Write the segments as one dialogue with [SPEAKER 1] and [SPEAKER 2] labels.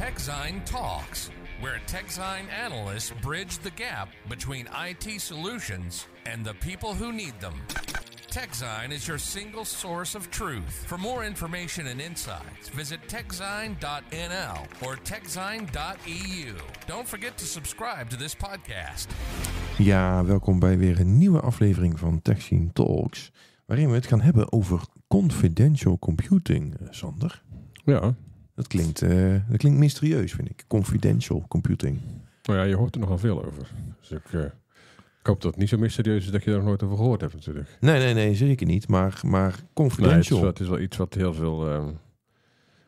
[SPEAKER 1] TechZine Talks, where TechZine analysts bridge the gap between IT solutions and the people who need them. TechZine is your single source of truth. For more information and insights, visit techzine.nl or techzine.eu. Don't forget to subscribe to this podcast.
[SPEAKER 2] Ja, welkom bij weer een nieuwe aflevering van TechZine Talks, waarin we het gaan hebben over confidential computing, eh, Sander. Ja, Dat klinkt, eh, dat klinkt mysterieus, vind ik. Confidential computing.
[SPEAKER 1] Nou ja, je hoort er nogal veel over. Dus ik, eh, ik hoop dat het niet zo mysterieus is dat je daar nog nooit over gehoord hebt natuurlijk. Nee, nee, nee, zeker niet. Maar, maar confidential. Nee, het, is wel, het, is wel, iets wat heel veel, ehm,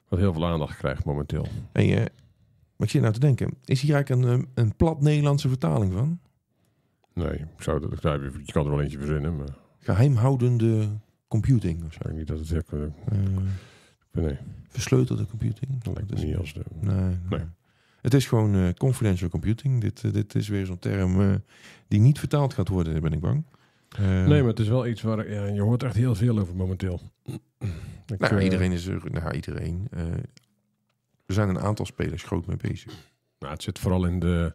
[SPEAKER 1] wat heel veel aandacht krijgt momenteel. En je,
[SPEAKER 2] wat zit nou te denken? Is hier eigenlijk een, ehm, een plat Nederlandse vertaling van?
[SPEAKER 1] Nee, ik zou dat, je kan er wel eentje verzinnen. Maar...
[SPEAKER 2] Geheimhoudende computing of Ik denk niet dat het heel... Eh. nee versleutelde computing. Dat lijkt me dus niet als de... Nee, nee. Het is gewoon eh, confidential computing. Dit, eh, dit is weer zo'n term eh, die niet vertaald gaat worden, ben ik bang. nee, maar
[SPEAKER 1] het is wel iets waar ja, je hoort echt heel veel over momenteel. Ik, nou, iedereen
[SPEAKER 2] is er. Nou, iedereen. er zijn een aantal spelers groot mee bezig. Nou, het zit vooral in de,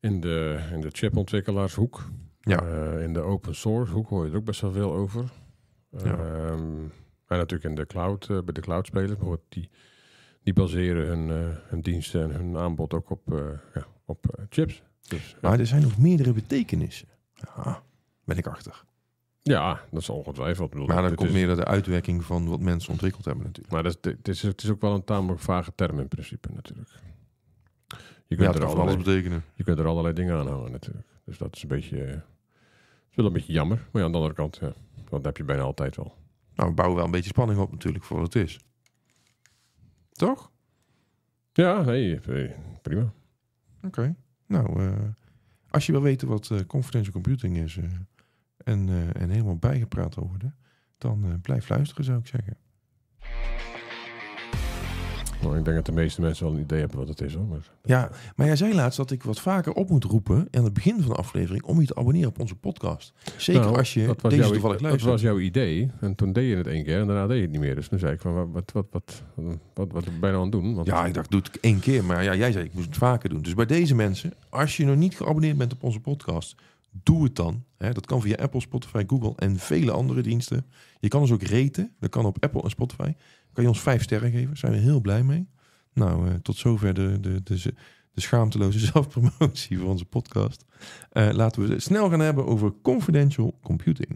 [SPEAKER 1] in de, in de chipontwikkelaarshoek. Ja. in de open source hoek hoor je er ook best wel veel over. Ja. Ehm, maar natuurlijk in de cloud, eh, bij de cloudspelers, bijvoorbeeld, die, die baseren hun, eh, hun diensten en hun aanbod ook op, eh, ja, op chips. Dus,
[SPEAKER 2] maar er zijn nog meerdere betekenissen. ja ben ik achter.
[SPEAKER 1] Ja, dat is ongetwijfeld. maar dan komt is... meer de uitwerking van wat mensen ontwikkeld hebben natuurlijk. Maar dat is, het, is, het is ook wel een tamelijk vage term in principe natuurlijk. Je kunt er allerlei, alles betekenen. Je kunt er allerlei dingen aan hangen natuurlijk. Dus dat is een beetje, is wel een beetje jammer. Maar ja, aan de andere kant, ja, dat heb je bijna altijd wel. Nou, we bouwen wel een beetje spanning op natuurlijk voor wat het is.
[SPEAKER 2] Toch? Ja, hey eh, prima. Oké. Nou, eh, als je wil weten wat eh, confidential computing is en, en helemaal bijgepraat over, dan blijf luisteren zou ik zeggen. Nou,
[SPEAKER 1] ik denk dat de meeste mensen wel een idee hebben wat het is. Hoor. Maar...
[SPEAKER 2] Ja, maar jij zei laatst dat ik wat vaker op moet roepen aan het begin van de aflevering om je te abonneren op onze podcast. Zeker nou, als je dat was deze jouw, toevallig luistert. Dat was
[SPEAKER 1] jouw idee en toen deed je het één keer en daarna deed je het niet meer. Dus toen zei ik van wat, wat, wat, wat, wat, wat,
[SPEAKER 2] ben je nou aan het doen? Want ja, ik dacht doe het één keer, maar ja, jij zei ik moest het vaker doen. Dus bij deze mensen, als je nog niet geabonneerd bent op onze podcast, doe het dan. dat kan via Apple, Spotify, Google en vele andere diensten. Je kan ons ook reten. Dat kan op Apple en Spotify. Kan je ons vijf sterren geven? Zijn we heel blij mee. Nou, eh, tot zover de, de, de, de, schaamteloze zelfpromotie voor onze podcast. Eh, laten we het snel gaan hebben over confidential computing.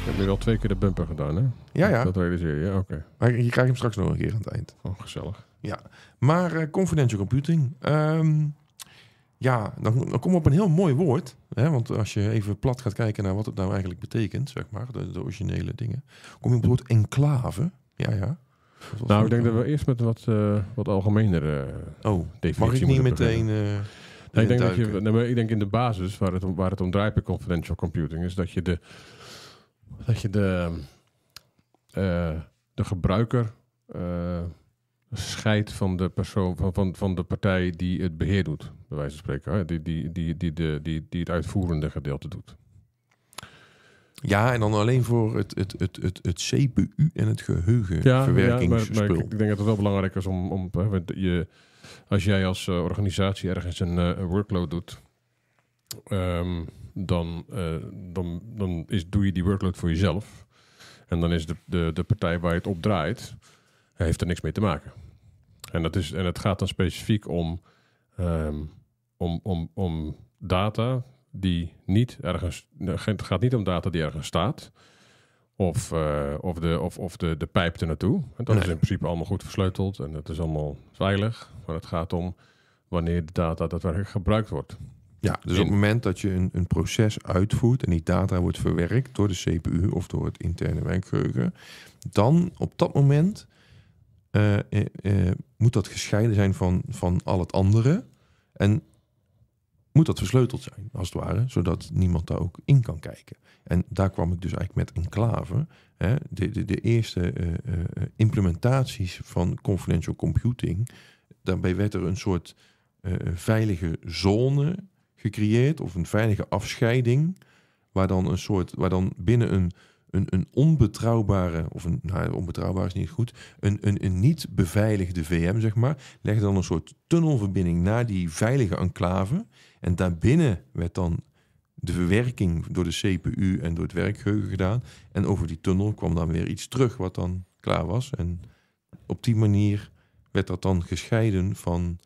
[SPEAKER 2] Ik heb nu al twee keer de bumper gedaan, hè? Ja, ja. Dat realiseer je, ja, oké. Maar je krijgt hem straks nog een keer aan het eind. Oh, gezellig. Ja, maar eh, confidential computing. Ehm, ja, dan, kom je op een heel mooi woord. Hè? Want als je even plat gaat kijken naar wat het nou eigenlijk betekent, zeg maar, de, originele dingen, kom je op het woord enclave. Ja, ja.
[SPEAKER 1] Nou, ik denk dat we eerst met wat, uh, wat algemenere eh, oh, definitie Mag ik niet meteen... Eh, nee, ik, denk dat je, nou, ik denk in de basis waar het om, waar het om draait bij confidential computing is dat je de, dat je de, de gebruiker scheidt van de persoon, van, van, van de partij die het beheer doet, bij wijze van spreken, hè? Die, die, die, die, de, die, die het uitvoerende gedeelte doet.
[SPEAKER 2] Ja, en dan alleen voor het, het, het, het, het CPU en het geheugenverwerkingsspul.
[SPEAKER 1] Ja, maar, ik, denk dat het wel belangrijk is om, om je, als jij als eh, organisatie ergens een eh, workload doet, ehm, dan, eh, dan, dan is, doe je die workload voor jezelf. En dan is de, de, de partij waar je het op draait, heeft er niks mee te maken. En, dat is, en het gaat dan specifiek om, ehm, om, om, om data die niet ergens. Het gaat niet om data die ergens staat. Of, eh, of, de, of, of de, de pijp er naartoe. En dat is in principe allemaal goed versleuteld en dat is allemaal veilig. Maar het gaat om wanneer de data daadwerkelijk gebruikt wordt. Ja, dus op het moment
[SPEAKER 2] dat je een, een proces uitvoert en die data wordt verwerkt door de CPU of door het interne werkgeheugen, dan op dat moment uh, moet dat gescheiden zijn van, van al het andere. En moet dat versleuteld zijn, als het ware, zodat niemand daar ook in kan kijken. En daar kwam ik dus eigenlijk met enclave. Hè, de, de, de eerste implementaties van confidential computing. Daarbij werd er een soort veilige zone gecreëerd, of een veilige afscheiding, waar dan, een soort, waar dan binnen een een, een onbetrouwbare, of een nou, onbetrouwbaar is niet goed, een, een, een niet beveiligde VM, zeg maar, legde dan een soort tunnelverbinding naar die veilige enclave. En daarbinnen werd dan de verwerking door de CPU en door het werkgeheugen gedaan. En over die tunnel kwam dan weer iets terug wat dan klaar was. En op die manier werd dat dan gescheiden van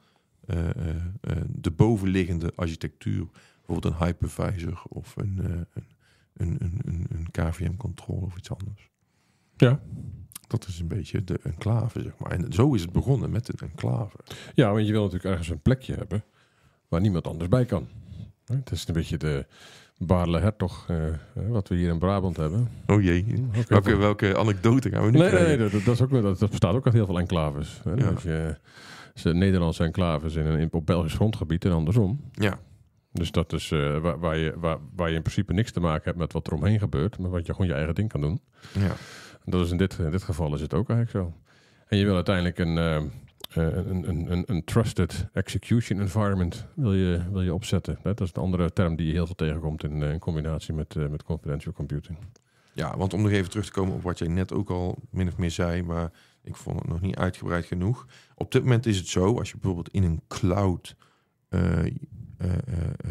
[SPEAKER 2] eh, eh, eh, de bovenliggende architectuur. Bijvoorbeeld een hypervisor of een, een een, KVM-controle of iets anders. Ja. Dat is een beetje de enclave, zeg maar. En zo is het begonnen met een enclave.
[SPEAKER 1] Ja, want je wil natuurlijk ergens een plekje hebben waar niemand anders bij kan. Het is een beetje de Baarle Hertog, eh, wat we hier in Brabant hebben.
[SPEAKER 2] Oh jee, hm, welke, anekdote gaan we nu nee, krijgen? Nee,
[SPEAKER 1] dat, dat, is ook, dat, bestaat ook uit heel veel enclaves. Hè? Nederlandse enclaves in, een op Belgisch grondgebied en andersom. Ja. Dus dat is eh, waar, waar, je, waar, waar je in principe niks te maken hebt met wat er omheen gebeurt, maar wat je gewoon je eigen ding kan doen. Ja. Dat is in dit, in dit geval is het ook eigenlijk zo. En je wil uiteindelijk een, eh, eh, een, een, een, trusted execution environment wil je, wil je opzetten. Dat is een andere term die je heel veel tegenkomt in, in combinatie met, met confidential
[SPEAKER 2] computing. Ja, want om nog even terug te komen op wat jij net ook al min of meer zei, maar ik vond het nog niet uitgebreid genoeg. Op dit moment is het zo, als je bijvoorbeeld in een cloud uh,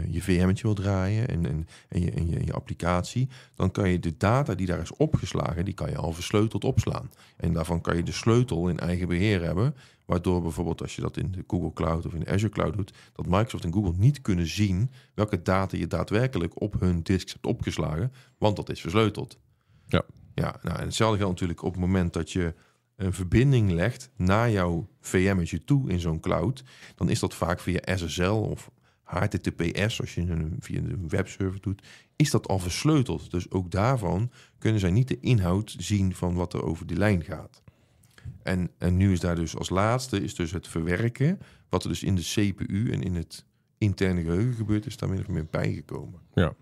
[SPEAKER 2] je VM'tje wil draaien en, en, en, je, je, applicatie, dan kan je de data die daar is opgeslagen, die kan je al versleuteld opslaan. En daarvan kan je de sleutel in eigen beheer hebben, waardoor bijvoorbeeld als je dat in de Google Cloud of in de Azure Cloud doet, dat Microsoft en Google niet kunnen zien welke data je daadwerkelijk op hun disks hebt opgeslagen, want dat is versleuteld. Ja. Ja, nou, en hetzelfde geldt natuurlijk op het moment dat je een verbinding legt naar jouw VM'tje toe in zo'n cloud, dan is dat vaak via SSL of HTTPS, als je hem via een webserver doet, is dat al versleuteld. Dus ook daarvan kunnen zij niet de inhoud zien van wat er over die lijn gaat. En, en nu is daar dus als laatste is dus het verwerken, wat er dus in de CPU en in het interne geheugen gebeurt, is daar min of meer bijgekomen.
[SPEAKER 1] Ja.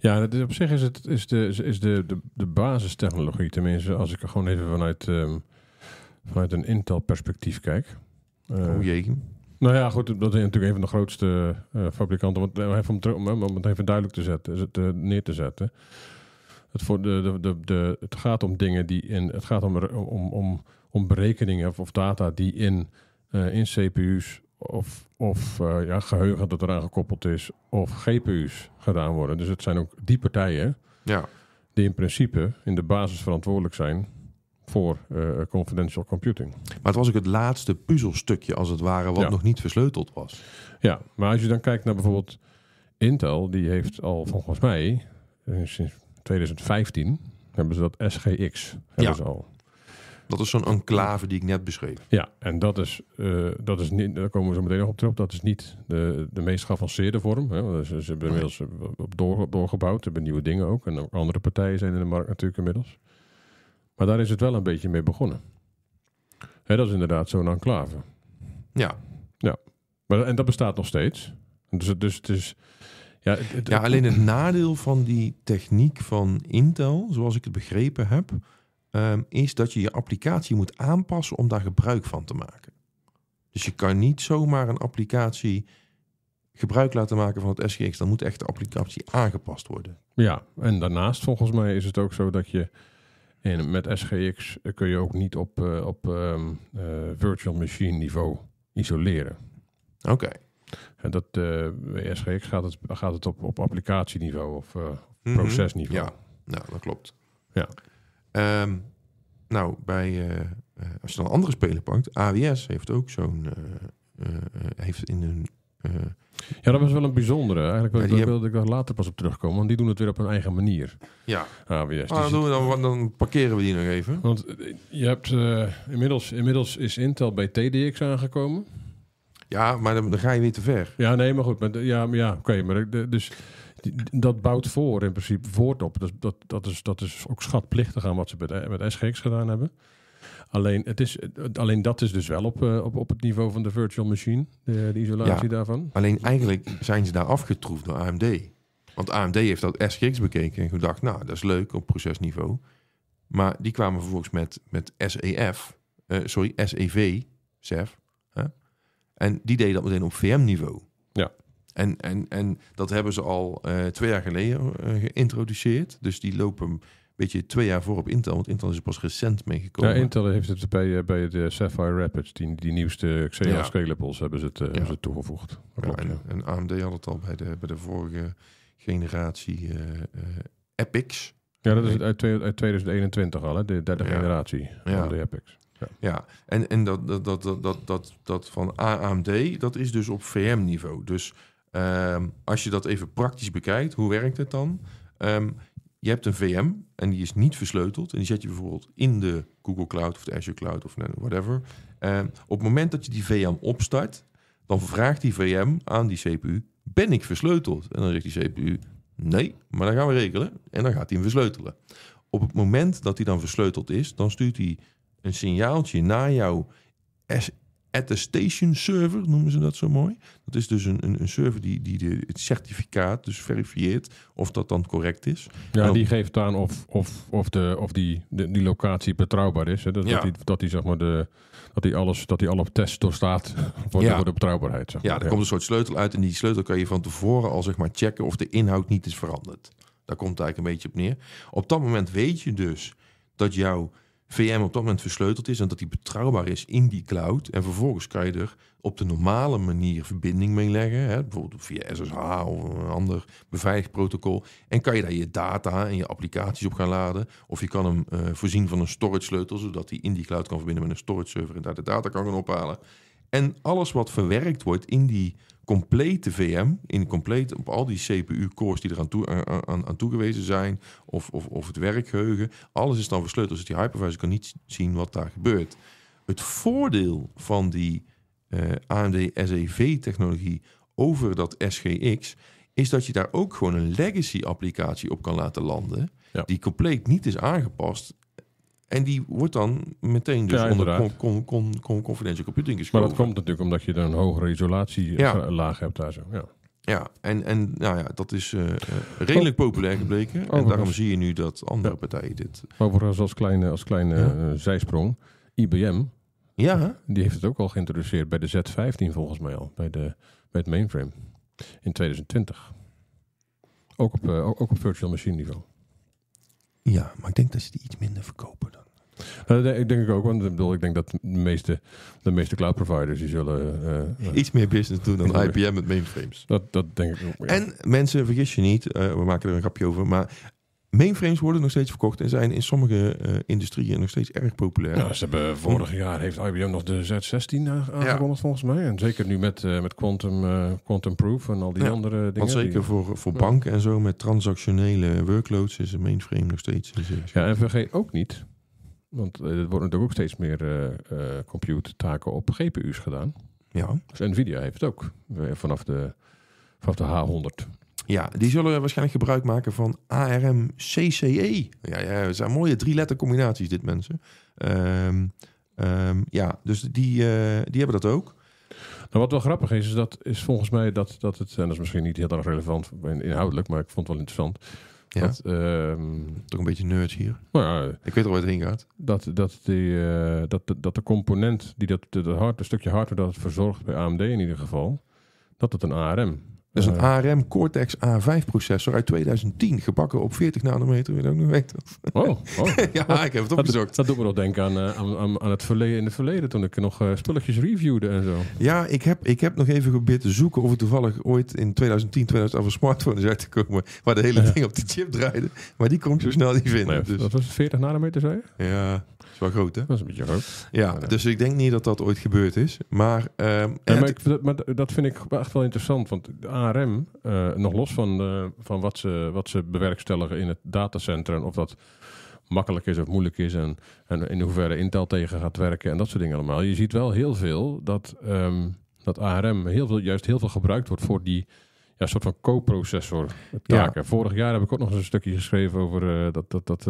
[SPEAKER 1] Ja, op zich is, het, is, de, is de, de, de basistechnologie, tenminste als ik er gewoon even vanuit, ehm, vanuit een Intel perspectief kijk. oh eh, jee. Nou ja, goed, dat is natuurlijk een van de grootste eh, fabrikanten. Want eh, om, om, het even duidelijk te zetten, is het, eh, neer te zetten. Het, voor de, de, de, het, gaat om dingen die in. Het gaat om, om, om, om berekeningen of, data die in, in CPU's of, of ja, geheugen dat eraan gekoppeld is, of GPU's gedaan worden. Dus het zijn ook die partijen ja. die in principe in de basis verantwoordelijk zijn voor eh, confidential computing. Maar het was ook het laatste puzzelstukje, als het ware, wat nog niet versleuteld was. Ja, maar als je dan kijkt naar bijvoorbeeld Intel, die heeft al volgens mij eh, sinds 2015 hebben ze dat SGX. Ja. Ze al. Dat is zo'n enclave
[SPEAKER 2] die ik net beschreef.
[SPEAKER 1] Ja, en dat is, eh, dat is niet, daar komen we zo meteen nog op terug. Dat is niet de, de meest geavanceerde vorm. Hè. Ze, ze hebben inmiddels op door, doorgebouwd. Ze hebben nieuwe dingen ook. En ook andere partijen zijn in de markt natuurlijk inmiddels. Maar daar is het wel een beetje mee begonnen. Hè, dat is inderdaad zo'n enclave. Ja. ja. Maar, en dat bestaat nog steeds.
[SPEAKER 2] Dus, dus het is. Ja, alleen het nadeel van die techniek van Intel, zoals ik het begrepen heb, ehm, is dat je je applicatie moet aanpassen om daar gebruik van te maken. Dus je kan niet zomaar een applicatie gebruik laten maken van het SGX. Dan moet echt de applicatie aangepast worden.
[SPEAKER 1] Ja, en daarnaast volgens mij is het ook zo dat je en met SGX eh, kun je ook niet op, eh, op um, virtual machine niveau isoleren. Oké. En dat, bij SGX gaat het, gaat het op, op applicatieniveau of mhm. procesniveau. Ja,
[SPEAKER 2] nou, dat klopt. Ja. Ehm, nou, bij, uh, als je dan andere spelen pakt, AWS heeft ook zo'n. heeft in hun Mhm.
[SPEAKER 1] Ja, dat was wel een bijzondere. Eigenlijk ja, wilde ik daar later pas op terugkomen. Want die doen het weer op hun eigen manier.
[SPEAKER 2] Ja. Ah, dus we dan, dan parkeren we die nog even. Want eh, je hebt, eh, inmiddels,
[SPEAKER 1] inmiddels is Intel bij TDX aangekomen. Ja, maar dan, ga je niet te ver. Ja, nee, maar goed. ja, ja oké. maar dus dat bouwt voor in principe voort op. Dat, dat, dat, is, dat is ook schatplichtig aan wat ze met, met SGX gedaan hebben. Alleen, het is, alleen dat is dus wel op, eh, op, op het niveau van de virtual machine, de, de isolatie ja, daarvan.
[SPEAKER 2] Alleen eigenlijk zijn ze daar afgetroefd door AMD. Want AMD heeft dat SGX bekeken en gedacht, nou, dat is leuk op procesniveau. Maar die kwamen vervolgens met, met SEF, eh, sorry, SEV, SEF. Hè? En die deden dat meteen op VM-niveau. Ja. En, en, en dat hebben ze al eh, twee jaar geleden geïntroduceerd. Dus die lopen weet je twee jaar voor op Intel. Want Intel is er pas recent mee gekomen. Ja,
[SPEAKER 1] Intel heeft het bij, eh, bij de Sapphire Rapids, die, die nieuwste Xeon ja. Scalables, hebben ze het, eh, hebben ze toegevoegd. en, AMD had het al bij de, bij de vorige generatie eh, Epics. Ja, dat is uit, uit 2021 al, hè? de derde generatie van de Epics. Ja.
[SPEAKER 2] ja, en, en dat, dat, dat, dat, dat, dat van AMD, dat is dus op VM-niveau. Dus ehm, als je dat even praktisch bekijkt, hoe werkt het dan? Um, je hebt een VM en die is niet versleuteld. En die zet je bijvoorbeeld in de Google Cloud of de Azure Cloud of nou, whatever. Eh, op het moment dat je die VM opstart, dan vraagt die VM aan die CPU: Ben ik versleuteld? En dan zegt die CPU: Nee, maar dan gaan we regelen. En dan gaat hij hem versleutelen. Op het moment dat hij dan versleuteld is, dan stuurt hij een signaaltje naar jouw attestation server, noemen ze dat zo mooi. Dat is dus een, een, een server die, die de, het certificaat dus verifieert of dat dan correct is. Ja, die
[SPEAKER 1] geeft aan of, of, of, de, of die, de, die locatie betrouwbaar is. Hè? Dat, dat, die, zeg maar de dat hij alles, dat hij alle test doorstaat voor, ja. de, voor de, betrouwbaarheid. Zeg maar. Ja, er komt een
[SPEAKER 2] soort sleutel uit en die sleutel kan je van tevoren al zeg maar checken of de inhoud niet is veranderd. Daar komt het eigenlijk een beetje op neer. Op dat moment weet je dus dat jouw VM op dat moment versleuteld is en dat die betrouwbaar is in die cloud. En vervolgens kan je er op de normale manier verbinding mee leggen, hè, bijvoorbeeld via SSH of een ander beveiligd protocol. En kan je daar je data en je applicaties op gaan laden. Of je kan hem eh, voorzien van een storage sleutel, zodat hij in die cloud kan verbinden met een storage server en daar de data kan gaan ophalen. En alles wat verwerkt wordt in die complete VM, in compleet op al die CPU-cores die eraan toe, eh, eh, aan, aan, toegewezen zijn, of, of, of het werkgeheugen, alles is dan versleuteld. Dus die hypervisor kan niet zien wat daar gebeurt. Het voordeel van die eh, AMD SEV-technologie over dat SGX is dat je daar ook gewoon een legacy-applicatie op kan laten landen. Die compleet niet is aangepast en die wordt dan meteen dus ja, onder con, con, confidential computing Maar dat komt natuurlijk omdat je dan een hogere isolatielaag laag hebt daar zo. Ja. Ja, en, en nou ja, dat is eh, eh, redelijk populair gebleken. En daarom zie je nu dat andere partijen dit...
[SPEAKER 1] Overigens, als kleine, als kleine eh, zijsprong, IBM, ja. die heeft het ook al geïntroduceerd bij de Z15 volgens mij al, bij, de, bij het mainframe in 2020. Ook op, ook op virtual machine niveau.
[SPEAKER 2] Ja, maar ik denk dat ze die iets minder verkopen dan.
[SPEAKER 1] Eh, ik denk ik ook, want ik, bedoel, ik denk dat de
[SPEAKER 2] meeste, de meeste cloud providers die zullen... Eh, eh, iets meer business doen dan IBM met mainframes. Dat, dat denk ik ook, En mensen, vergis je niet, we maken er een grapje over, maar Mainframes worden nog steeds verkocht en zijn in sommige eh, industrieën nog steeds erg populair. Ja, nou, ze hebben vorig
[SPEAKER 1] jaar heeft IBM nog de Z16 eh, aangekondigd volgens mij. En zeker nu met, eh, met quantum, quantum Proof en
[SPEAKER 2] al die andere dingen. Want zeker voor, voor banken en zo met transactionele workloads is een mainframe nog steeds. Ja, en vergeet ook niet, want er worden natuurlijk ook steeds meer computertaken
[SPEAKER 1] compute taken op GPU's gedaan. Ja. Dus Nvidia heeft het ook, vanaf de,
[SPEAKER 2] vanaf de H100. Ja, die zullen waarschijnlijk gebruik maken van ARM-CCE. Ja, ja, het zijn mooie drie-letter combinaties, dit mensen. Ehm, ehm, ja, dus die, eh, die hebben dat ook. Nou, wat wel grappig is, is dat is volgens mij dat,
[SPEAKER 1] dat het, en dat is misschien niet heel erg relevant inhoudelijk, maar ik vond het wel interessant. Ja. Dat, ehm, Toch een beetje nerd hier. Nou eh, ik weet er waar het heen gaat. Dat, dat, die, eh, dat, de, dat de component die dat, de, de hard, stukje hardware dat het verzorgt bij AMD in ieder geval, dat het een ARM
[SPEAKER 2] dat is een ARM Cortex A5 processor uit 2010, gebakken op 40 nanometer. Weet ook nog weet dat. Oh, oh.
[SPEAKER 1] ja, ik heb het opgezocht. Dat, doet me nog denken aan, eh, aan, aan, het verleden in het verleden, toen ik nog eh, spulletjes reviewde en zo.
[SPEAKER 2] Ja, ik heb, ik heb nog even geprobeerd te zoeken of er toevallig ooit in 2010, 2011 een smartphone is uitgekomen waar de hele ding op de chip draaide. Maar die kon ik zo snel niet vinden. dus. Dat was 40 nanometer, zei je? Ja is wel groot, hè? Dat is een beetje groot. Ja, dus ik denk niet dat dat ooit gebeurd is. Maar, ehm,
[SPEAKER 1] maar, dat vind ik echt wel interessant. Want de ARM, eh, nog los van, eh, van wat, ze, wat ze bewerkstelligen in het datacentrum... of dat makkelijk is of moeilijk is... en, en in hoeverre Intel tegen gaat werken en dat soort dingen allemaal. Je ziet wel heel veel dat, ehm, dat ARM heel veel, juist heel veel gebruikt wordt voor die ja, soort van co-processor taken. Ja. Vorig jaar heb ik ook nog eens een stukje geschreven over eh, dat, dat, dat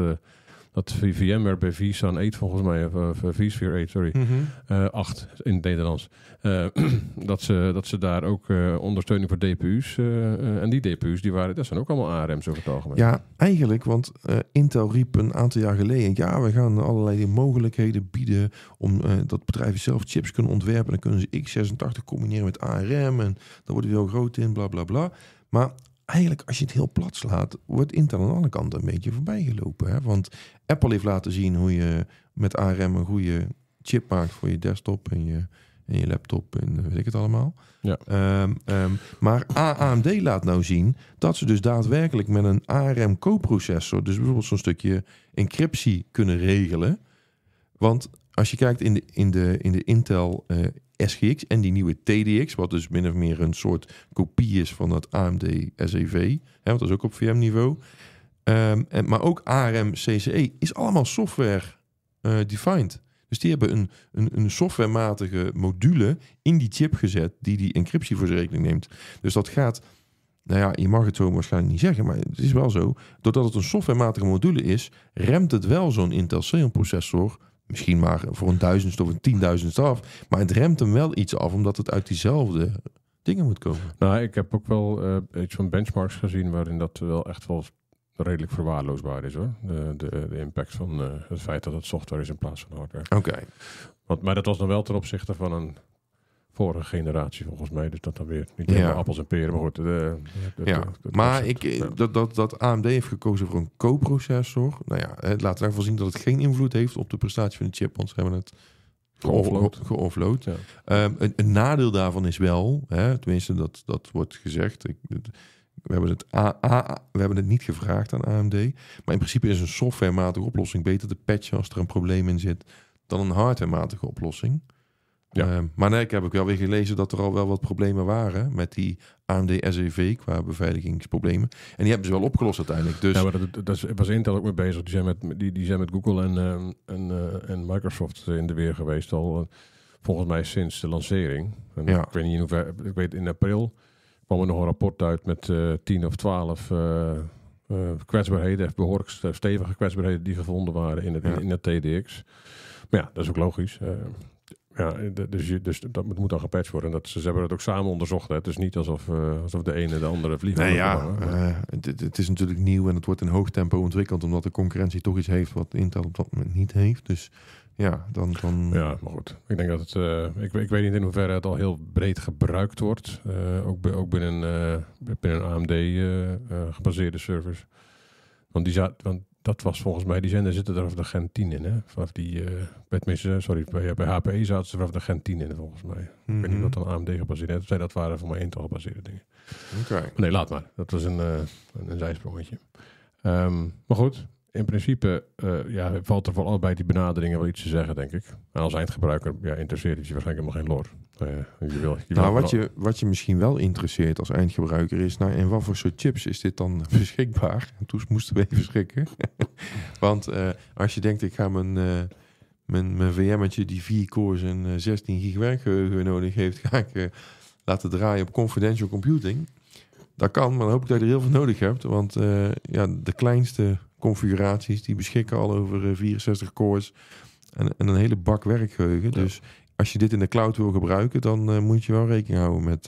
[SPEAKER 1] dat VVM werd bij Visa 8 volgens mij, of uh, 4 8, sorry, mm 8 eh, in het Nederlands, eh, dat, ze, dat ze daar ook eh, ondersteuning voor DPU's, en die DPU's, die waren, dat zijn ook allemaal ARM's over het algemeen. Ja,
[SPEAKER 2] eigenlijk, want Intel riep een aantal jaar geleden, ja, we gaan allerlei mogelijkheden bieden om dat bedrijven zelf chips kunnen ontwerpen, dan kunnen ze x86 combineren met ARM en dan worden het heel groot in, bla bla bla. Maar eigenlijk, als je het heel plat slaat, wordt Intel aan alle kanten een beetje voorbijgelopen. Hè? Want Apple heeft laten zien hoe je met ARM een goede chip maakt voor je desktop en je, en je laptop en weet ik het allemaal. Ja. Ehm, ehm, maar AMD laat nou zien dat ze dus daadwerkelijk met een ARM coprocessor, dus bijvoorbeeld zo'n stukje encryptie kunnen regelen. Want als je kijkt in de, in de, in de Intel eh, SGX en die nieuwe TDX, wat dus min of meer een soort kopie is van dat AMD SEV, hè, want dat is ook op VM-niveau. Ehm, en, maar ook ARM CCE is allemaal software-defined. Eh, dus die hebben een, een, een softwarematige module in die chip gezet die die encryptie voor zijn rekening neemt. Dus dat gaat, nou ja, je mag het zo waarschijnlijk niet zeggen, maar het is wel zo. Doordat het een softwarematige module is, remt het wel zo'n Intel Xeon processor misschien maar voor een duizendste of een tienduizendste af. Maar het remt hem wel iets af, omdat het uit diezelfde dingen moet komen. Nou,
[SPEAKER 1] ik heb ook wel eh, iets van benchmarks gezien waarin dat wel echt wel redelijk verwaarloosbaar is hoor. De, de, impact van eh, het feit dat het software is in plaats van hardware. Oké. Okay. Maar dat was dan wel ten opzichte van een vorige generatie volgens mij. Dus dat dan weer niet helemaal appels en peren. Maar goed. Eh, ja. maar ik, eh,
[SPEAKER 2] dat, dat, dat AMD heeft gekozen voor een co Nou ja, het laat daarvoor zien dat het geen invloed heeft op de prestatie van de chip. Want ze hebben het geoffload. geoffload. Ja. Ehm, een, nadeel daarvan is wel, hè, tenminste dat, dat wordt gezegd... Ik, we hebben, het A, A, we hebben het niet gevraagd aan AMD. Maar in principe is een softwarematige oplossing beter te patchen als er een probleem in zit dan een hardwarematige oplossing. Ja. Ehm, maar nee, ik heb ook wel weer gelezen dat er al wel wat problemen waren met die AMD SEV qua beveiligingsproblemen. En die hebben ze wel opgelost uiteindelijk. Dus... Ja, maar dat, dat was Intel
[SPEAKER 1] ook mee bezig. Die zijn met, die, die zijn met Google en, ehm, en, eh, en Microsoft in de weer geweest al. Eh, volgens mij sinds de lancering. Ik weet niet in Ik weet in april kwam er nog een rapport uit met eh, tien of twaalf kwetsbaarheden, behoorlijk stevige kwetsbaarheden die gevonden waren in het, in het TDX. Maar ja, dat is ook logisch. Ja, dus, je, dus dat moet dan gepatcht worden. En dat, ze, hebben dat ook samen onderzocht. Hè. Het is niet alsof, eh,
[SPEAKER 2] alsof de ene de andere vliegt. Nee, ja, maar, eh, het, is natuurlijk nieuw en het wordt in hoog tempo ontwikkeld. Omdat de concurrentie toch iets heeft wat Intel op dat moment niet heeft. Dus ja, dan... dan... Ja, maar goed. Ik denk dat het... Eh, ik, ik weet niet in hoeverre het
[SPEAKER 1] al heel breed gebruikt wordt. ook, ook binnen, binnen AMD-gebaseerde servers. Want, die want dat was volgens mij, die zender zitten er vanaf de Gent 10 in. Hè? Vanaf die, uh, sorry, bij, bij HPE zaten ze vanaf de Gent 10 in volgens mij. Ik weet niet wat mhm. dan AMD gebaseerd is. dat waren voor mij Intel gebaseerde dingen. Nee, laat maar. Dat was een, een, eh, een zijsprongetje. Ehm, maar goed, in principe uh, ja, valt er voor allebei die benaderingen wel iets te zeggen, denk ik. En als eindgebruiker ja, interesseert je waarschijnlijk helemaal geen lore. Eh, uh, wil, nou, wat, je,
[SPEAKER 2] wat je misschien wel interesseert als eindgebruiker is... Nou, in wat voor soort chips is dit dan beschikbaar? En toen moesten we even schrikken. Want eh, als je denkt, ik ga mijn, mijn, mijn VM'tje die vier cores en 16 gig werkgeheugen nodig heeft... ga ik laten draaien op confidential computing... Dat kan, maar dan hoop ik dat je er heel veel nodig hebt. Want eh, ja, de kleinste configuraties die beschikken al over 64 eh, cores en, en een hele bak werkgeheugen. Dus als je dit in de cloud wil gebruiken, dan eh, moet je wel rekening houden met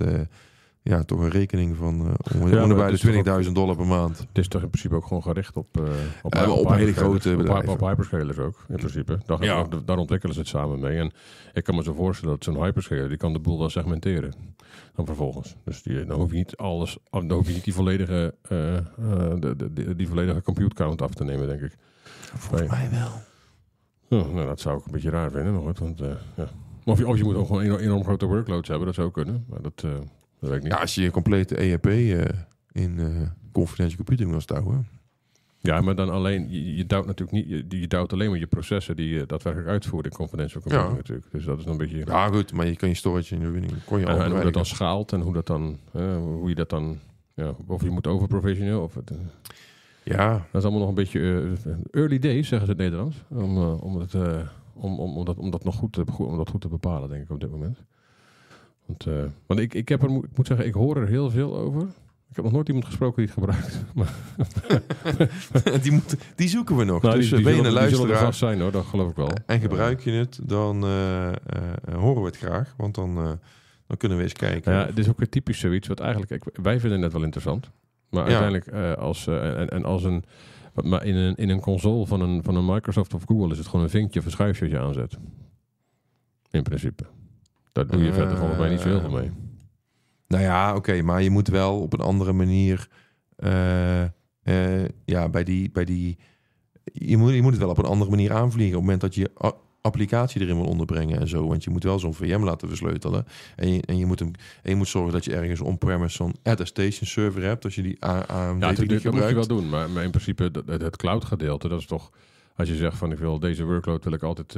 [SPEAKER 2] ja, toch een rekening van uh,
[SPEAKER 1] de 20.000 dollar per maand. Het is toch in principe ook gewoon gericht op, uh,
[SPEAKER 2] op, hele grote bedrijven. Op,
[SPEAKER 1] hyperscalers ook, in principe. Daar, ja. daar, ontwikkelen ze het samen mee. En ik kan me zo voorstellen dat zo'n hyperscaler, die kan de boel wel segmenteren. Dan vervolgens. Dus die, dan hoef je niet alles, dan hoef niet die volledige, eh, de, de, de, die volledige compute count af te nemen, denk ik. Volgens mij wel. nou, dat zou ik een beetje raar vinden nog, want ja. Of je, of je moet ook gewoon enorm, enorm grote workloads hebben, dat zou kunnen. Maar dat, ja, als je je complete
[SPEAKER 2] EAP eh, in uh, confidential computing wil stouwen.
[SPEAKER 1] Ja, maar dan alleen, je, je duwt natuurlijk niet, je, je duwt alleen maar je processen die je daadwerkelijk uitvoert in confidential computing ja. natuurlijk. Dus dat is dan een beetje... Ja
[SPEAKER 2] goed, maar je kan je storage in de winning, je en, hoe dat dan schaalt en hoe dat
[SPEAKER 1] dan, hoe je dat dan, ja, of je moet overprovisionen of het... Eh. ja. Dat is allemaal nog een beetje early days, zeggen ze in het Nederlands, om, om, het, om, om, dat, om dat nog goed te, om dat goed te bepalen, denk ik op dit moment. Want, eh, want ik, ik, heb er, ik moet zeggen, ik hoor er heel veel over. Ik heb nog nooit iemand gesproken die het gebruikt. die, die zoeken we nog. Nou, dus die, die eh, ben je een luisteraar. Die zijn hoor, dat geloof ik wel. En gebruik
[SPEAKER 2] je het, dan eh, horen we het graag. Want dan... Dan kunnen we eens kijken. Ja, dit is ook weer typisch zoiets wat eigenlijk...
[SPEAKER 1] Wij vinden het wel interessant. Maar uiteindelijk als... en, als een... Maar in een, in een console van een, van een Microsoft of Google is het gewoon een vinkje of een schuifje dat je aanzet.
[SPEAKER 2] In principe. Daar doe je verder volgens mij niet veel mee. Eh, nou ja, oké, maar je moet wel op een andere manier. Eh, eh, ja, bij die. Bij die je, moet, je moet het wel op een andere manier aanvliegen. Op het moment dat je applicatie erin wil onderbrengen en zo. Want je moet wel zo'n VM laten versleutelen. En je, en je, moet, hem, je moet zorgen dat je ergens on-premise zo'n attestation server hebt. Als je die aan. Ja, dat moet je wel doen. Maar, in principe, het, cloud
[SPEAKER 1] gedeelte, dat is toch. Als je zegt van ik wil deze workload, wil ik altijd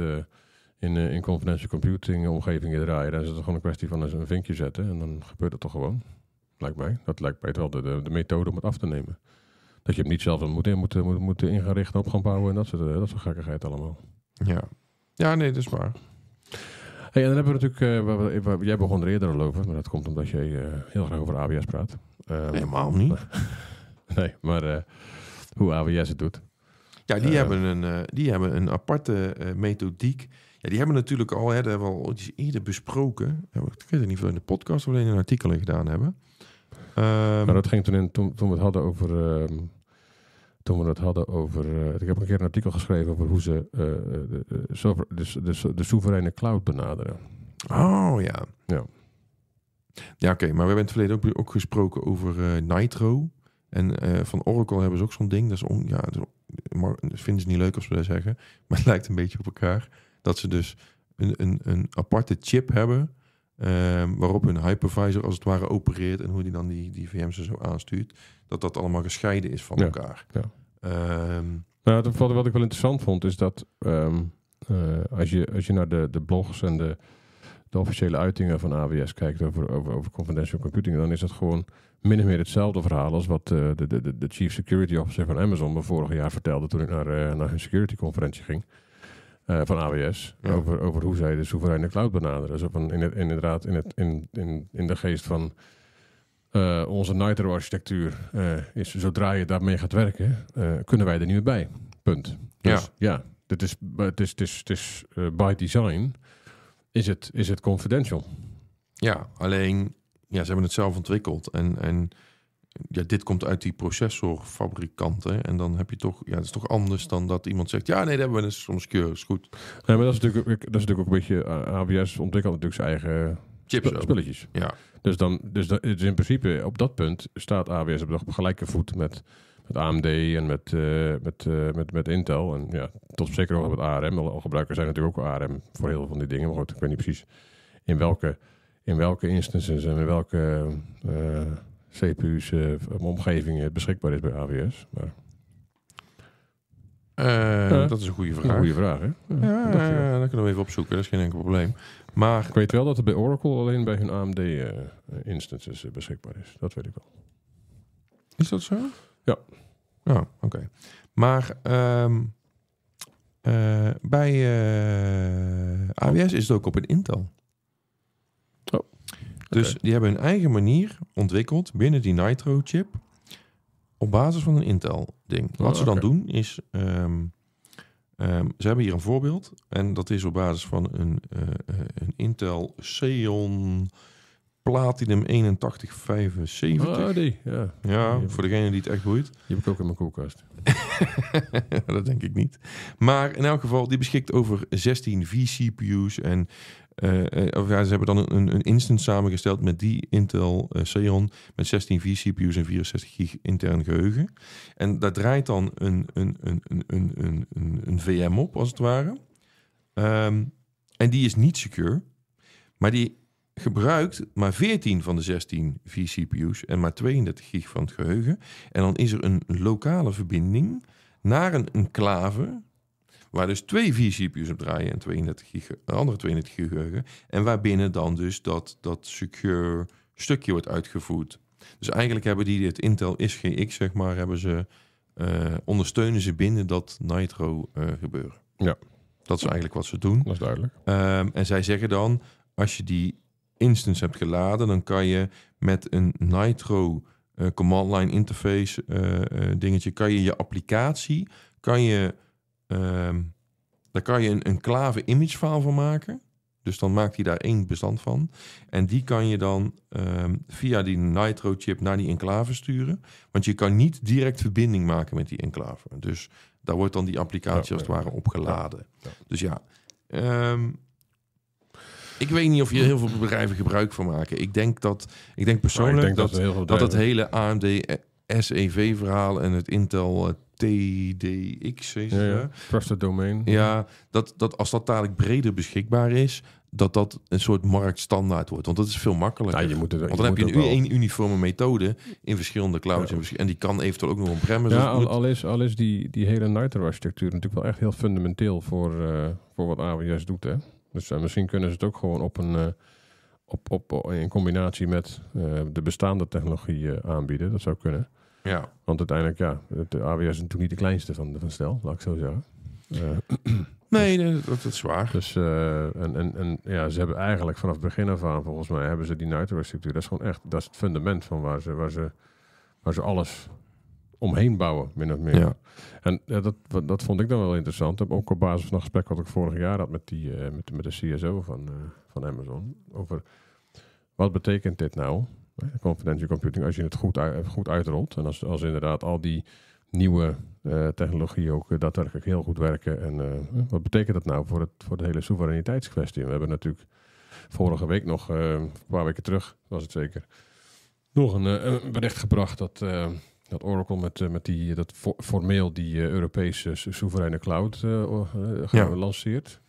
[SPEAKER 1] in, eh, in confidential computing omgevingen draaien, dan is het gewoon een kwestie van een vinkje zetten en dan gebeurt het toch gewoon. Lijkt mij. Dat lijkt mij wel de, de, de methode om het af te nemen. Dat je hem niet zelf moet, in, moet, eh, moet, moet eh, in richten, op gaan bouwen en dat soort, dat soort gekkigheid allemaal. Ja. ja, nee, dat is waar. Hey, en dan hebben we natuurlijk, uh, we, jij begon er eerder al over, maar dat komt omdat jij heel graag over ABS praat.
[SPEAKER 2] Um, Helemaal niet. nee, maar hoe ABS het doet. Ja, die, hebben, een, die hebben een aparte methodiek ja, die hebben natuurlijk al, hè, dat hebben we al iets eerder besproken. Ik weet niet veel in de podcast of in een artikel gedaan hebben.
[SPEAKER 1] Um, nou, dat ging toen, in, toen, toen we het hadden over... Ehm, toen we het hadden over... Eh, ik heb een keer een artikel geschreven over hoe ze uh, de, de, de, soevereine cloud
[SPEAKER 2] benaderen. Oh, ja. Ja, ja oké. maar we hebben in het verleden ook, ook gesproken over Nitro. En van Oracle hebben ze ook zo'n ding. Dat is on, ja, dat vinden ze niet leuk als we dat zeggen. Maar het lijkt een beetje op elkaar. Dat ze dus een, een, een aparte chip hebben. Ehm, waarop hun hypervisor als het ware opereert en hoe die dan die, die VM's er zo aanstuurt, dat dat allemaal gescheiden is van elkaar. Ja. Ehm,
[SPEAKER 1] nou, wat, wat, ik wel interessant vond, is dat ehm, eh, als, je, als je naar de, de blogs en de, de officiële uitingen van AWS kijkt over, over, over confidential computing, dan is dat gewoon min of meer hetzelfde verhaal als wat eh, de, de, de, de chief security officer van Amazon me vorig jaar vertelde toen ik naar, eh, naar hun security conferentie ging. Eh, van AWS. Over, over hoe zij de soevereine cloud benaderen. Dus van in het, inderdaad, in, het, in, in, in de geest van eh, onze Nitro-architectuur eh, is, zodra je daarmee gaat werken, kunnen wij er niet meer bij. Punt. Dus, ja. ja, dit is, het is, het is, het is by design is het, is het confidential.
[SPEAKER 2] Ja, alleen ja, ze hebben het zelf ontwikkeld. En, en ja, dit komt uit die processorfabrikanten. En dan heb je toch, ja, dat is toch anders dan dat iemand zegt, ja, nee, dat hebben we een soms is goed. Nee, maar dat is natuurlijk, dat is natuurlijk ook een beetje, eh,
[SPEAKER 1] AWS ontwikkelt natuurlijk zijn eigen Chips spulletjes. Ja. Dus, dan, dus, dat, is in principe, op dat punt staat AWS op gelijke voet met, met AMD en met, eh, met, eh, met, met Intel. En ja, tot zeker ook hoogte met ARM. Al, gebruikers zijn natuurlijk ook ARM voor heel veel van die dingen. Maar goed, ik weet niet precies in welke, in welke instances en in welke... CPU's eh, omgeving eh, beschikbaar is bij AWS.
[SPEAKER 2] Eh, dat is een goede vraag. Een goede vraag, hè? Ja, ja, kunnen we even opzoeken. Dat is geen enkel probleem.
[SPEAKER 1] Maar ik weet wel dat het bij Oracle alleen bij hun AMD-instances beschikbaar is. Dat weet ik wel.
[SPEAKER 2] Is dat zo? Ja. Nou, oké. Maar ehm, bij AWS is het ook op een Intel. Dus die hebben hun eigen manier ontwikkeld binnen die Nitro-chip op basis van een Intel-ding. Wat ze oh, dan doen is, ehm, ehm, ze hebben hier een voorbeeld en dat is op basis van een, eh, eh, een Intel Xeon Platinum 8175. Oh, ja. ja voor degene die het echt boeit. Die heb ik ook in mijn koelkast. dat denk ik niet. Maar in elk geval, die beschikt over 16 vCPU's en eh, eh, ze hebben dan een, een instance samengesteld met die Intel eh, Xeon met 16 vCPU's en 64 gig intern geheugen. En daar draait dan een, een, een, een, een, een, een VM op, als het ware. Ehm, en die is niet secure, maar die gebruikt maar 14 van de 16 vCPU's en maar 32 gig van het geheugen. En dan is er een lokale verbinding naar een enclave Waar dus twee vier CPU's op draaien en 32 gig eh, andere 32 gig geheugen. En waarbinnen dan dus dat, dat secure stukje wordt uitgevoerd. Dus eigenlijk hebben die het Intel SGX, zeg maar, hebben ze, eh, ondersteunen ze binnen dat Nitro eh, gebeuren. Ja. Dat is eigenlijk wat ze doen. Dat is duidelijk. Ehm, en zij zeggen dan, als je die instance hebt geladen, dan kan je met een Nitro command line interface dingetje, kan je je applicatie, kan je Um, daar kan je een, een klave image file van maken. Dus dan maakt hij daar één bestand van. En die kan je dan ehm, via die Nitro-chip naar die enclave sturen. Want je kan niet direct verbinding maken met die enclave. Dus daar wordt dan die applicatie als het ware opgeladen. Dus ja, ehm, ik weet niet of hier heel veel bedrijven gebruik van maken. Ik denk, dat, ik denk nou, persoonlijk dat, dat, het hele AMD SEV-verhaal en het Intel eh, TDX is. Ja,
[SPEAKER 1] ja. Domain. Ja,
[SPEAKER 2] dat, dat als dat dadelijk breder beschikbaar is, dat dat een soort marktstandaard wordt. Want dat is veel makkelijker. Ja, nou, je moet het, Want dan heb je nu één uniforme methode in verschillende clouds. En die kan eventueel ook nog een premise Ja, al,
[SPEAKER 1] is, al is die, die hele nitro architectuur natuurlijk wel echt heel fundamenteel voor, eh, voor wat AWS doet. Hè? Dus eh, misschien kunnen ze het ook gewoon op een... Eh, op, op, in combinatie met de bestaande technologie aanbieden. Dat zou kunnen. Ja. Want uiteindelijk, ja, de AWS is natuurlijk niet de kleinste van, van stel, laat ik zo zeggen. Eh, dus- nee, dat, is zwaar. Dus, eh, en, en, en ja, ze hebben eigenlijk vanaf het begin af aan, volgens mij, hebben ze die structuur. Dat is gewoon echt, dat is het fundament van waar ze, waar ze, waar ze alles omheen bouwen, min of meer. Ja. En dat, dat vond ik dan wel interessant. Ook op basis van een gesprek wat ik vorig jaar had met, die, uh, met, met de CSO van, van Amazon. Over wat betekent dit nou Confidential computing, als je het goed, goed uitrolt. En als, als inderdaad al die nieuwe eh, technologieën ook daadwerkelijk heel goed werken. En eh, wat betekent dat nou voor, het, voor de hele soevereiniteitskwestie? We hebben natuurlijk vorige week nog, eh, een paar weken terug was het zeker, nog een, bericht gebracht dat, dat Oracle met, met die, dat formeel die Europese soevereine cloud ja. lanceert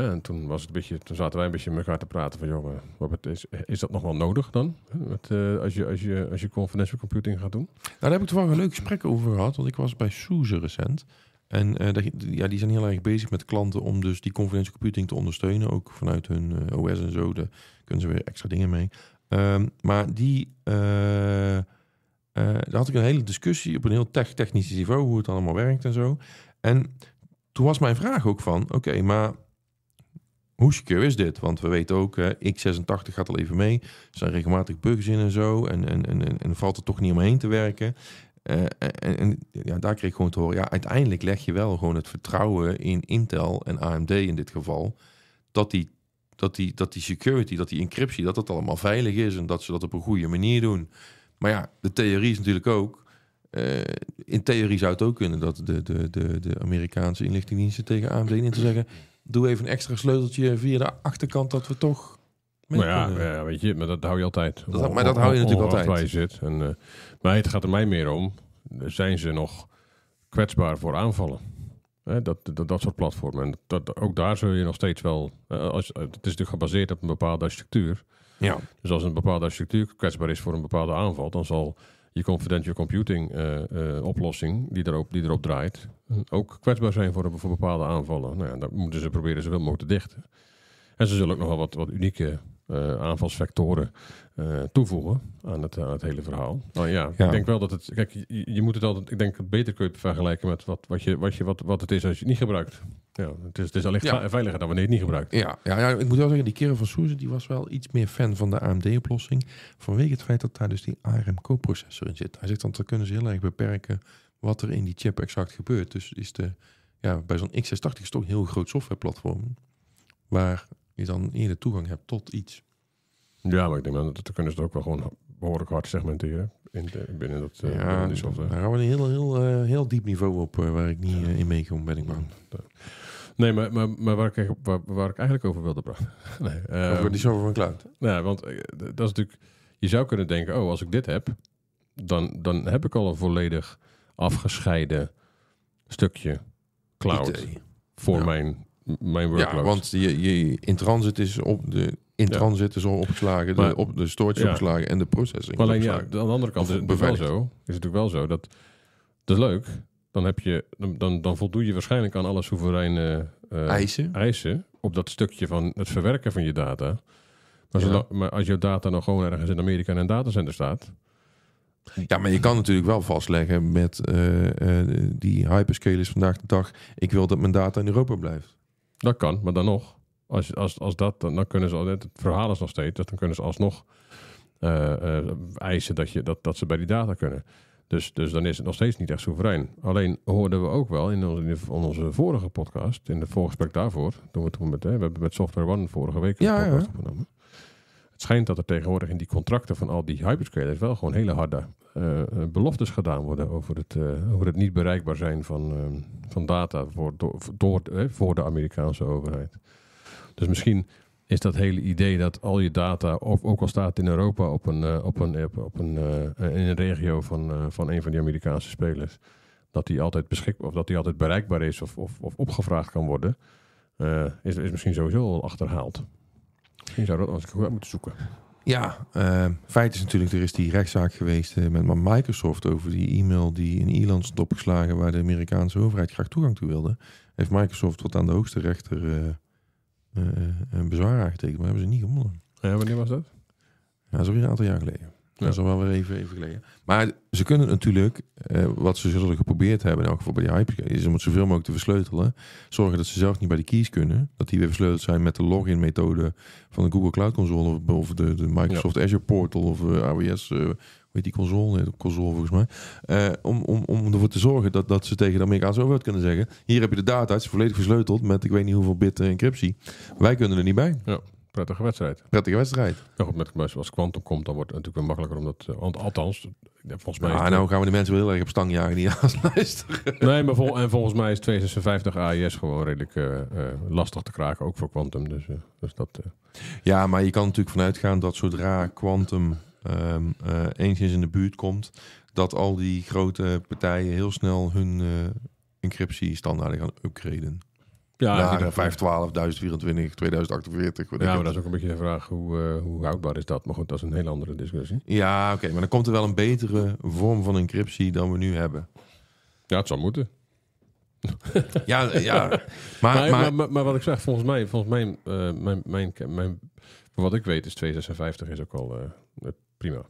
[SPEAKER 1] en toen, was het een beetje, toen zaten wij een beetje met elkaar te praten van, joh, Robert, eh, is, is dat nog wel nodig dan? Met, eh, als, je, als, je,
[SPEAKER 2] als je confidential computing gaat doen? Nou, daar heb ik wel een leuk gesprek over gehad, want ik was bij Soeze recent. En eh, ja, die zijn heel erg bezig met klanten om dus die confidential computing te ondersteunen. Ook vanuit hun OS en zo, daar kunnen ze weer extra dingen mee. Ehm, maar die, daar had ik een hele discussie op een heel tech technisch niveau, hoe het allemaal werkt en zo. En toen was mijn vraag ook van, oké, maar hoesje is dit. Want we weten ook, eh, x86 gaat al even mee. Er zijn regelmatig bugs in en zo. En, en, en, en valt er toch niet omheen te werken. Eh, en, ja, daar kreeg ik gewoon te horen, ja, uiteindelijk leg je wel gewoon het vertrouwen in Intel en AMD in dit geval, dat die, dat die, dat die security, dat die encryptie, dat dat allemaal veilig is en dat ze dat op een goede manier doen. Maar ja, de theorie is natuurlijk ook, eh, in theorie zou het ook kunnen dat de, de, de, de Amerikaanse inlichtingendiensten tegen AMD in te zeggen, doe even een extra sleuteltje via de achterkant dat we toch. maar ja,
[SPEAKER 1] weet je, maar dat hou je altijd. Dat, maar dat hou je natuurlijk altijd. Waar je zit. En, maar het gaat er mij meer om. Zijn ze nog kwetsbaar voor aanvallen? dat, dat, dat soort platformen. En dat, ook daar zul je nog steeds wel. als, het is natuurlijk gebaseerd op een bepaalde structuur Ja. Dus als een bepaalde structuur kwetsbaar is voor een bepaalde aanval, dan zal je confidential computing eh, eh, oplossing die erop, die erop draait, eh, ook kwetsbaar zijn voor, voor bepaalde aanvallen. Nou ja, dat moeten ze proberen zoveel mogelijk te dichten. En ze zullen ook nogal wat, wat unieke eh, aanvalsvectoren eh, toevoegen aan het, het hele verhaal. Maar oh, ja, ik denk wel dat het. Kijk, je, moet het altijd. Ik denk het beter kun je het vergelijken met wat, wat, je, wat, je, wat, wat het is als je het niet gebruikt. Ja, het is, het is veiliger dan wanneer je het niet gebruikt. Ja,
[SPEAKER 2] ja, ja, ik moet wel zeggen, die kerel van Soeze die was wel iets meer fan van de AMD-oplossing. Vanwege het feit dat daar dus die ARM co-processor in zit. Hij zegt dan, dan kunnen ze heel erg beperken wat er in die chip exact gebeurt. Dus is de, ja, bij zo'n x86 is toch een heel groot softwareplatform. Waar dan eerder toegang hebt tot iets. Ja, maar ik denk dat, dat kunnen ze het ook wel gewoon behoorlijk hard
[SPEAKER 1] segmenteren in de, binnen dat eh, ja, die software. Daar gaan we een heel, heel, eh, heel diep niveau op eh, waar ik niet
[SPEAKER 2] in meekom, ben ik bang.
[SPEAKER 1] Nee, maar, maar, maar waar, ik, waar, waar ik eigenlijk over wilde praten.
[SPEAKER 2] Nee, ehm, over die software van cloud.
[SPEAKER 1] Nou, want dat is natuurlijk... Je zou kunnen denken, oh, als ik dit heb, dan, dan heb ik al een volledig afgescheiden stukje
[SPEAKER 2] cloud voor mijn mijn Ja, want je, je in transit is op de in transit is opgeslagen, de, op de storage opgeslagen en de processing. alleen, ja, aan de andere kant is het, wel zo, is
[SPEAKER 1] het natuurlijk wel zo dat dat leuk. Dan, heb je, dan, dan, voldoe je waarschijnlijk aan alle soevereine eh, eisen. eisen op dat stukje van het verwerken van je data. Maar, als je data nog gewoon ergens in Amerika in een datacenter staat,
[SPEAKER 2] ja, maar je kan natuurlijk wel vastleggen met uh, uh, die hyperscalers vandaag de dag. Ik wil dat mijn data in Europa blijft. Dat kan, maar dan nog. Als, als, als dat,
[SPEAKER 1] dan, dan kunnen ze, het verhaal is nog steeds, dat dan kunnen ze alsnog eh, eh, eisen dat, je, dat, dat ze bij die data kunnen. Dus, dus dan is het nog steeds niet echt soeverein. Alleen hoorden we ook wel in onze, in onze vorige podcast, in het voorgesprek daarvoor, toen we toen met, hè, we hebben met Software One vorige week een ja, podcast opgenomen. Het schijnt dat er tegenwoordig in die contracten van al die hyperscalers wel gewoon hele harde eh, beloftes gedaan worden over het, over het niet bereikbaar zijn van, ehm, van data voor, door, eh, voor de Amerikaanse overheid. Dus misschien is dat hele idee dat al je data, of ook al staat in Europa op een, eh, op een op een, eh, in een regio van, van een van die Amerikaanse spelers, dat die altijd beschikbaar of dat die altijd bereikbaar is of, of, of opgevraagd kan worden, is, is misschien sowieso al achterhaald.
[SPEAKER 2] Misschien zou dat als ik goed moeten zoeken. Ja, uh, feit is natuurlijk, er is die rechtszaak geweest uh, met Microsoft over die e-mail die in Ierland stond opgeslagen waar de Amerikaanse overheid graag toegang toe wilde. Heeft Microsoft wat aan de hoogste rechter eh, eh, een bezwaar aangetekend, maar hebben ze niet gewonnen. Ja, wanneer was dat? Ja, dat is een aantal jaar geleden. Ja. Dat is al wel weer even, even geleden. Maar ze kunnen natuurlijk, eh, wat ze zullen geprobeerd hebben, in elk geval bij die hype, is om het zoveel mogelijk te versleutelen. Zorgen dat ze zelf niet bij de keys kunnen. Dat die weer versleuteld zijn met de login methode van de Google Cloud Console of, de, de, Microsoft Azure Portal of eh, AWS. Uh, eh, weet die console, console volgens mij. om, om, om ervoor te zorgen dat, dat ze tegen de Amerikaanse overheid kunnen zeggen: hier heb je de data, het is volledig versleuteld met ik weet niet hoeveel bit encryptie. Wij kunnen er niet bij. Ja
[SPEAKER 1] prettige wedstrijd.
[SPEAKER 2] Prettige wedstrijd. Ja, goed, met, als Quantum komt, dan wordt het natuurlijk weer makkelijker. Omdat, eh, want
[SPEAKER 1] althans, volgens mij... Ja, nou, nou
[SPEAKER 2] gaan we de mensen wel heel erg op stang jagen die aan Nee, maar vol, en volgens
[SPEAKER 1] mij is 256 AES gewoon redelijk eh, eh, lastig te kraken. Ook voor Quantum. Dus, dus dat,
[SPEAKER 2] Ja, maar je kan natuurlijk vanuit gaan dat zodra Quantum um, in de buurt komt... dat al die grote partijen heel snel hun encryptie standaarden gaan upgraden. Ja, naar 5, 12, 2024, 2048. Ja, maar dat is ook een beetje de vraag hoe, eh, hoe houdbaar is dat. Maar goed, dat is een hele andere discussie. Ja, oké. maar dan komt er wel een betere vorm van encryptie dan we nu hebben. Ja, het zou moeten. ja, ja. Maar
[SPEAKER 1] maar, maar, wat ik zeg, volgens mij, volgens mij, eh, mijn, mijn, voor wat ik weet, is 256 is ook al eh, prima.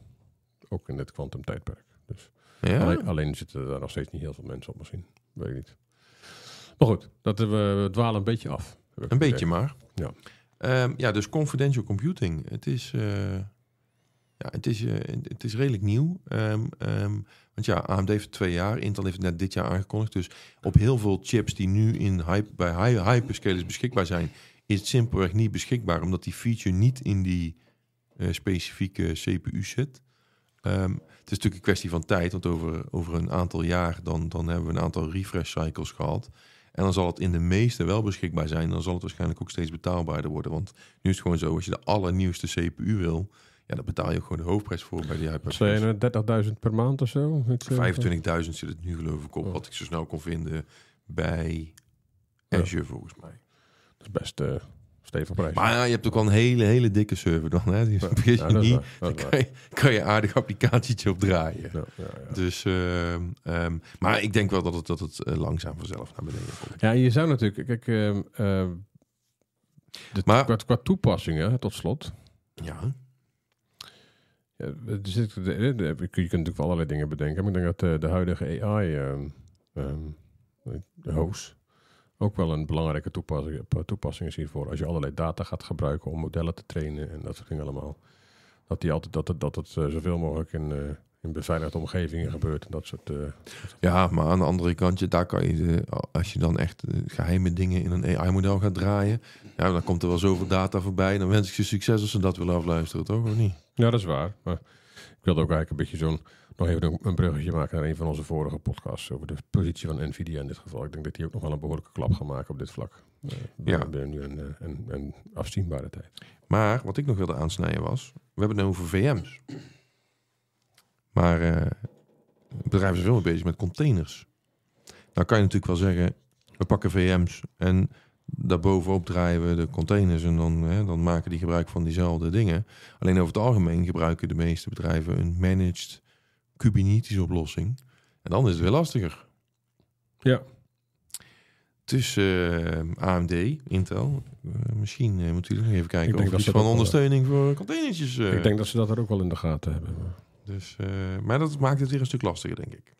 [SPEAKER 1] Ook in het kwantumtijdperk. Dus ja? alleen, zitten daar nog steeds niet heel veel mensen op, misschien. Weet ik niet.
[SPEAKER 2] Maar goed, dat eh, we, dwalen een beetje af. Een beetje maar. Ja. Ehm, ja, dus confidential computing. Het is, eh, ja, het is, eh, het is redelijk nieuw. Ehm, ehm, want ja, AMD heeft twee jaar, Intel heeft het net dit jaar aangekondigd. Dus op heel veel chips die nu in hype, bij high, hyperscalers beschikbaar zijn, is het simpelweg niet beschikbaar, omdat die feature niet in die specifieke CPU zit. het is natuurlijk een kwestie van tijd, want over, over een aantal jaar dan, dan hebben we een aantal refresh cycles gehad. En dan zal het in de meeste wel beschikbaar zijn. Dan zal het waarschijnlijk ook steeds betaalbaarder worden. Want nu is het gewoon zo, als je de allernieuwste CPU wil... Ja, dan betaal je gewoon de hoofdprijs voor bij de iPad. Zijn
[SPEAKER 1] 30.000 per maand of zo? 25.000 eh,
[SPEAKER 2] zit het nu geloof ik op. Oh. Wat ik zo snel kon vinden bij Azure volgens mij. Dat is best... Uh stevig prijs. Maar ja, je hebt ook al een hele, hele dikke server dan. Hè? Die ja, ja, kan je, aardig applicatietje op draaien. Dus, ehm, ehm, maar ik denk wel dat het, dat het eh, langzaam vanzelf naar beneden
[SPEAKER 1] komt. Ja, je zou natuurlijk... Kijk, uh, maar, qua, toepassingen, tot slot. Ja. Ja, dus je kunt natuurlijk wel allerlei dingen bedenken, ik denk dat eh, de, huidige AI-hoos, eh, um, ook wel een belangrijke toepassing, toepassing is hiervoor. Als je allerlei data gaat gebruiken om modellen te trainen en dat soort dingen allemaal. Dat, die altijd, dat, het, dat het eh, zoveel mogelijk in, eh,
[SPEAKER 2] in beveiligde omgevingen gebeurt. En dat soort, eh, ja, maar aan de andere kant, je, daar kan je, als je dan echt geheime dingen in een AI-model gaat draaien. Ja, dan komt er wel zoveel data voorbij. Dan wens ik je succes als ze dat willen afluisteren, toch? Of niet? Ja, dat is waar. Maar ik wilde ook eigenlijk een beetje
[SPEAKER 1] zo'n nog even een, bruggetje maken naar een van onze vorige podcasts over de positie van Nvidia in dit geval. Ik denk dat die ook nog wel een behoorlijke klap gaan maken op dit vlak. Uh, ja. binnen nu een, eh, een, een, afzienbare tijd.
[SPEAKER 2] Maar wat ik nog wilde aansnijden was, we hebben het over VM's. Maar uh, eh, bedrijven zijn veel meer bezig met containers. Nou kan je natuurlijk wel zeggen, we pakken VM's en daarbovenop draaien de containers en dan, hè, dan maken die gebruik van diezelfde dingen. Alleen over het algemeen gebruiken de meeste bedrijven een managed Kubernetes oplossing. En dan is het weer lastiger. Ja. Tussen eh, AMD, Intel, eh, misschien eh, moeten jullie nog even kijken of iets van ondersteuning voor containertjes. Ik denk dat ze dat er ook wel in de gaten hebben. Dus, maar dat maakt het weer een stuk lastiger, denk ik.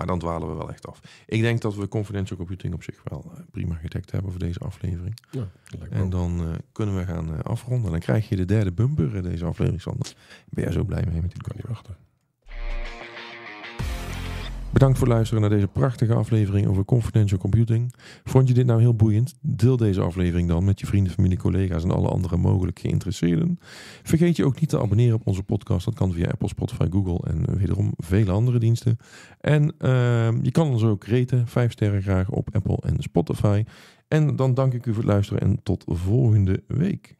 [SPEAKER 2] Maar dan dwalen we wel echt af. Ik denk dat we confidential computing op zich wel eh, prima gedekt hebben voor deze aflevering. Ja, en dan eh, kunnen we gaan eh, afronden. Dan krijg je de derde bumper deze aflevering, Sander. Ben jij zo blij mee met die? Kan niet wachten. Bedankt voor het luisteren naar deze prachtige aflevering over confidential computing. Vond je dit nou heel boeiend? Deel deze aflevering dan met je vrienden, familie, collega's en alle andere mogelijke geïnteresseerden. Vergeet je ook niet te abonneren op onze podcast. Dat kan via Apple, Spotify, Google en wederom vele andere diensten. En ehm, je kan ons ook reten, 5 sterren graag op Apple en Spotify. En dan dank ik u voor het luisteren en tot volgende week.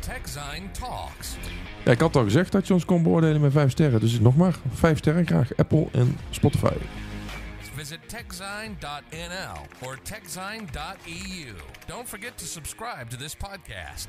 [SPEAKER 2] TechZine Talks. Ja, ik had al gezegd dat je ons kon beoordelen met 5 sterren. Dus nog maar 5 sterren graag Apple en Spotify.
[SPEAKER 1] Visit techzine.nl or techzine.eu. Don't forget to subscribe
[SPEAKER 2] to this podcast.